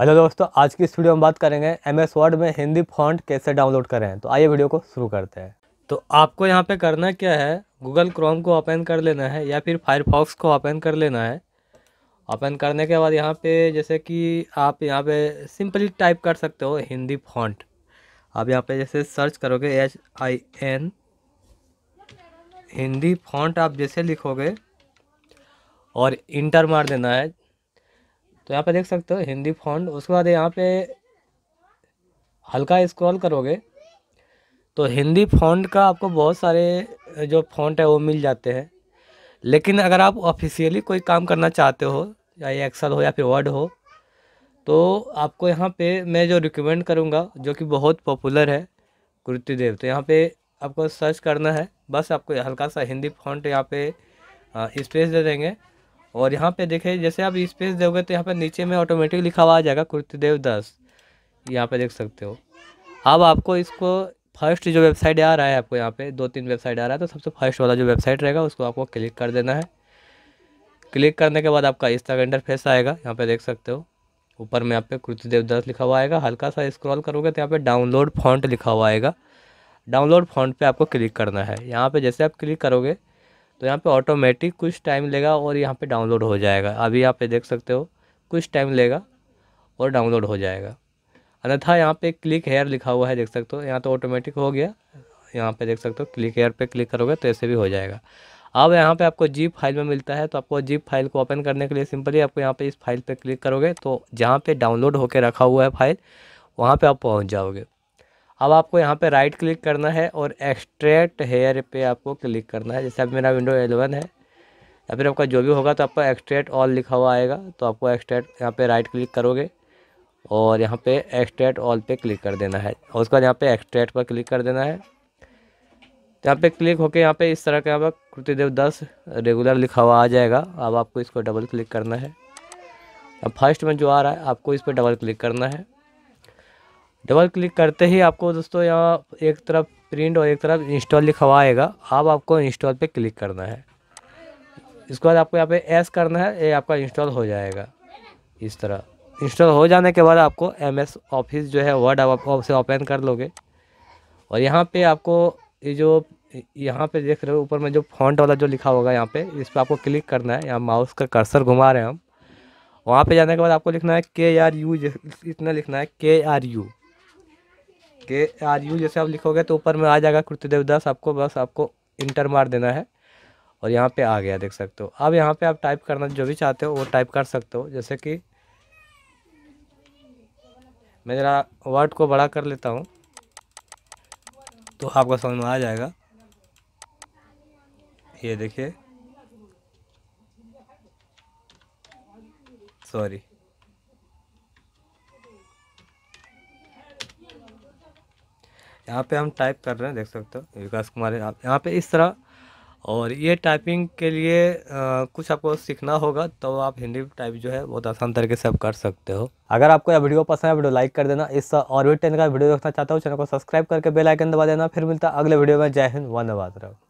hello दोस्तों आज की इस वीडियो में बात करेंगे एम एस वर्ड में हिंदी फॉन्ट कैसे डाउनलोड करें तो आइए वीडियो को शुरू करते हैं तो आपको यहाँ पे करना क्या है गूगल क्रोम को ओपन कर लेना है या फिर फायरफॉक्स को ओपन कर लेना है ओपन करने के बाद यहाँ पे जैसे कि आप यहाँ पे सिंपली टाइप कर सकते हो हिंदी फॉन्ट आप यहाँ पर जैसे सर्च करोगे H I N Hindi font आप जैसे लिखोगे और इंटर मार देना है तो यहाँ पे देख सकते हो हिंदी फॉन्ट उसके बाद यहाँ पे हल्का स्क्रॉल करोगे तो हिंदी फॉन्ट का आपको बहुत सारे जो फॉन्ट है वो मिल जाते हैं लेकिन अगर आप ऑफिशियली कोई काम करना चाहते हो चाहे एक्सल हो या फिर वर्ड हो तो आपको यहाँ पे मैं जो रिकमेंड करूँगा जो कि बहुत पॉपुलर है देव तो यहाँ पे आपको सर्च करना है बस आपको हल्का सा हिंदी फॉन्ट यहाँ पे स्पेस दे देंगे और यहाँ पे देखें जैसे आप स्पेस दोगे तो यहाँ पे नीचे में ऑटोमेटिक लिखा हुआ आ जाएगा कुर्तीदेव दस यहाँ पे देख सकते हो अब आपको इसको फर्स्ट जो वेबसाइट आ रहा है आपको यहाँ पे दो तीन वेबसाइट आ रहा है तो सबसे फर्स्ट वाला जो वेबसाइट रहेगा उसको आपको क्लिक कर देना है क्लिक करने के बाद आपका इस तरह इंटरफेस आएगा यहाँ पे देख सकते हो ऊपर में आप पे कुर्तीदेव दस लिखा हुआ आएगा हल्का सा स्क्रॉल करोगे तो यहाँ पे डाउनलोड फॉन्ट लिखा हुआ आएगा डाउनलोड फॉन्ट पे आपको क्लिक करना है यहाँ पे जैसे आप क्लिक करोगे तो यहाँ पे ऑटोमेटिक कुछ टाइम लेगा और यहाँ पे डाउनलोड हो जाएगा अभी यहाँ पे देख सकते हो कुछ टाइम लेगा और डाउनलोड हो जाएगा अन्यथा यहाँ पे क्लिक हेयर लिखा हुआ है देख सकते हो यहाँ तो ऑटोमेटिक हो गया यहाँ पे देख सकते हो क्लिक हेयर पे क्लिक करोगे तो ऐसे भी हो जाएगा अब यहाँ पे आपको जीप फाइल में मिलता है तो आपको जीप फाइल को ओपन करने के लिए सिंपली आपको यहाँ पे इस फाइल पे क्लिक करोगे तो जहाँ पे डाउनलोड होकर रखा हुआ है फाइल वहाँ पे आप पहुँच जाओगे अब आपको यहाँ पे राइट क्लिक करना है और एक्स्ट्रेट हेयर पे आपको क्लिक करना है जैसे अब मेरा विंडो एलेवन है या फिर आपका जो भी होगा तो आपका एक्स्ट्रेट ऑल लिखा हुआ आएगा तो आपको एक्स्ट्रेट यहाँ पे राइट क्लिक करोगे और यहाँ पे एक्स्ट्रेट ऑल पे क्लिक कर देना है और उसके बाद यहाँ पे एक्स्ट्रेट पर क्लिक कर देना है तो यहाँ पे क्लिक होके यहाँ पे इस तरह का यहाँ पर कृतिदेव दस रेगुलर लिखा हुआ आ जाएगा अब आपको इसको डबल क्लिक करना है अब फर्स्ट में जो आ रहा है आपको इस पर डबल क्लिक करना है डबल क्लिक करते ही आपको दोस्तों यहाँ एक तरफ प्रिंट और एक तरफ इंस्टॉल लिखा हुआ आएगा अब आपको इंस्टॉल पे क्लिक करना है इसके बाद आपको यहाँ पे एस करना है ये आपका इंस्टॉल हो जाएगा इस तरह इंस्टॉल हो जाने के बाद आपको एम एस ऑफिस जो है वर्ड आप से ओपन कर लोगे और यहाँ पर आपको ये जो यहाँ पे देख रहे हो ऊपर में जो फॉन्ट वाला जो लिखा होगा यहाँ पे इस पर आपको क्लिक करना है यहाँ माउस का कर्सर घुमा रहे हैं हम वहाँ पे जाने के बाद आपको लिखना है के आर यू इतना लिखना है K R U K R U जैसे आप लिखोगे तो ऊपर में आ जाएगा कृत्यदेव दास आपको बस आपको इंटर मार देना है और यहाँ पे आ गया देख सकते हो अब यहाँ पे आप टाइप करना जो भी चाहते हो वो टाइप कर सकते हो जैसे कि मैं ज़रा वर्ड को बड़ा कर लेता हूँ तो आपको समझ में आ जाएगा ये देखिए सॉरी यहाँ पे हम टाइप कर रहे हैं देख सकते हो विकास कुमार यहाँ पे इस तरह और ये टाइपिंग के लिए आ, कुछ आपको सीखना होगा तो आप हिंदी टाइप जो है बहुत आसान तरीके से आप कर सकते हो अगर आपको यह वीडियो पसंद है वीडियो लाइक कर देना इस और भी टेन का वीडियो देखना चाहता हूँ चैनल को सब्सक्राइब करके बेलाइकन दबा देना फिर मिलता अगले वीडियो में जय हिंद वंदे मातरम